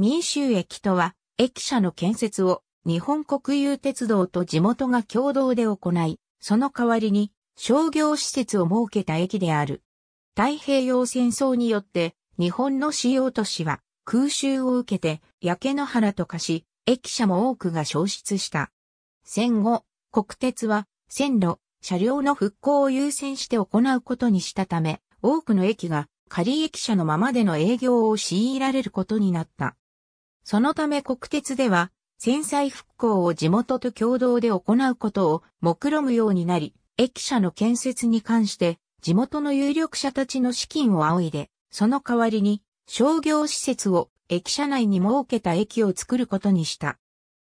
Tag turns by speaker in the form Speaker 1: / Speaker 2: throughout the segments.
Speaker 1: 民衆駅とは、駅舎の建設を日本国有鉄道と地元が共同で行い、その代わりに商業施設を設けた駅である。太平洋戦争によって日本の主要都市は空襲を受けて焼け野原と化し、駅舎も多くが消失した。戦後、国鉄は線路、車両の復興を優先して行うことにしたため、多くの駅が仮駅舎のままでの営業を強いられることになった。そのため国鉄では、戦災復興を地元と共同で行うことを目論むようになり、駅舎の建設に関して、地元の有力者たちの資金を仰いで、その代わりに商業施設を駅舎内に設けた駅を作ることにした。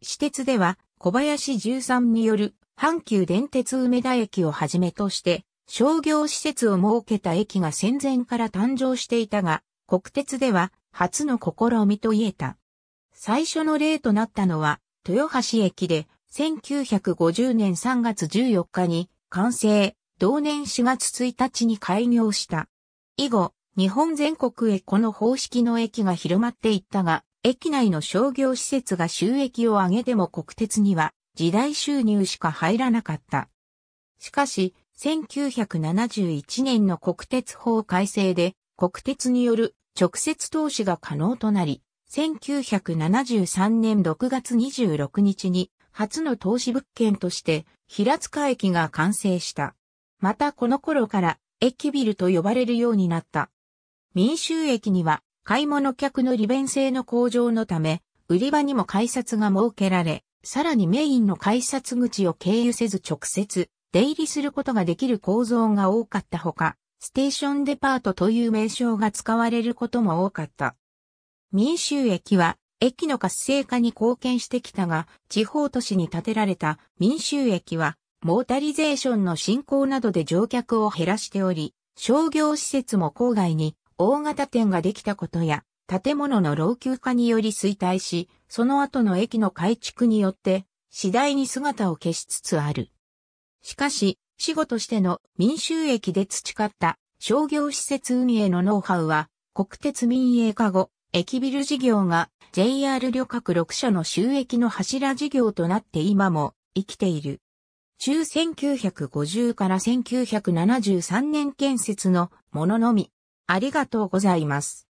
Speaker 1: 私鉄では小林十三による阪急電鉄梅田駅をはじめとして商業施設を設けた駅が戦前から誕生していたが、国鉄では初の試みと言えた。最初の例となったのは、豊橋駅で1950年3月14日に完成、同年4月1日に開業した。以後、日本全国へこの方式の駅が広まっていったが、駅内の商業施設が収益を上げても国鉄には時代収入しか入らなかった。しかし、1971年の国鉄法改正で国鉄による直接投資が可能となり、1973年6月26日に初の投資物件として平塚駅が完成した。またこの頃から駅ビルと呼ばれるようになった。民衆駅には買い物客の利便性の向上のため、売り場にも改札が設けられ、さらにメインの改札口を経由せず直接出入りすることができる構造が多かったほか、ステーションデパートという名称が使われることも多かった。民衆駅は、駅の活性化に貢献してきたが、地方都市に建てられた民衆駅は、モータリゼーションの進行などで乗客を減らしており、商業施設も郊外に大型店ができたことや、建物の老朽化により衰退し、その後の駅の改築によって、次第に姿を消しつつある。しかし、死後としての民衆駅で培った商業施設運営のノウハウは、国鉄民営化後、駅ビル事業が JR 旅客6社の収益の柱事業となって今も生きている。中1950から1973年建設のもののみ。ありがとうございます。